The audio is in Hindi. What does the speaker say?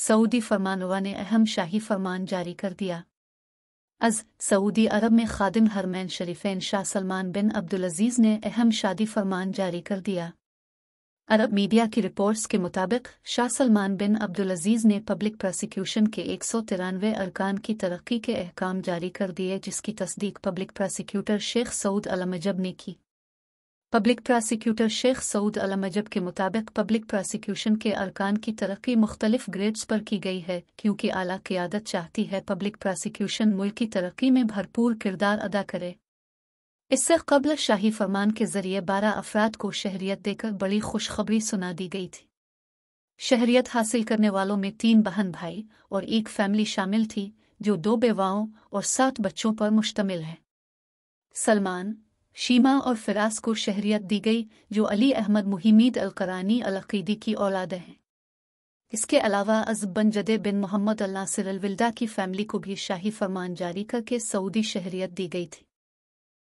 सऊदी फरमानवा ने अहम शाही फरमान जारी कर दिया अज सऊदी अरब में खादिम हरमैन शरीफेन शाह सलमान बिन अजीज ने अहम शादी फरमान जारी कर दिया अरब मीडिया की रिपोर्ट्स के मुताबिक शाह सलमान बिन अब्दुलजीज़ ने पब्लिक प्रोसिक्यूशन के एक सौ तिरानवे अरकान की तरक्की के अहकाम जारी कर दिए जिसकी तस्दीक पब्लिक प्रोसिक्यूटर शेख सऊद अलमजब ने की पब्लिक प्रोसिक्यूटर शेख सऊद अलमजब के मुताबिक पब्लिक प्रोसिक्यूशन के अरकान की तरक्की मुख्तलिफ ग्रेड्स पर की गई है क्योंकि आला क्यादत चाहती है पब्लिक प्रोसिक्यूशन मुल्क की तरक्की में भरपूर किरदार अदा करे इससे कबल शाही फरमान के जरिए बारह अफराद को शहरियत देकर बड़ी खुशखबरी सुना दी गई थी शहरियत हासिल करने वालों में तीन बहन भाई और एक फैमिली शामिल थी जो दो बेवाओं और सात बच्चों पर मुश्तमिल है सलमान शीमा और फिरास को शहरियत दी गई जो अली अहमद मुहिमीद अलकरानी अलकीदी की औलाद हैं इसके अलावा अजब बन जदे बिन मोहम्मद अल्लाह सिरलविल्दा की फैमिली को भी शाही फरमान जारी करके सऊदी शहरियत दी गई थी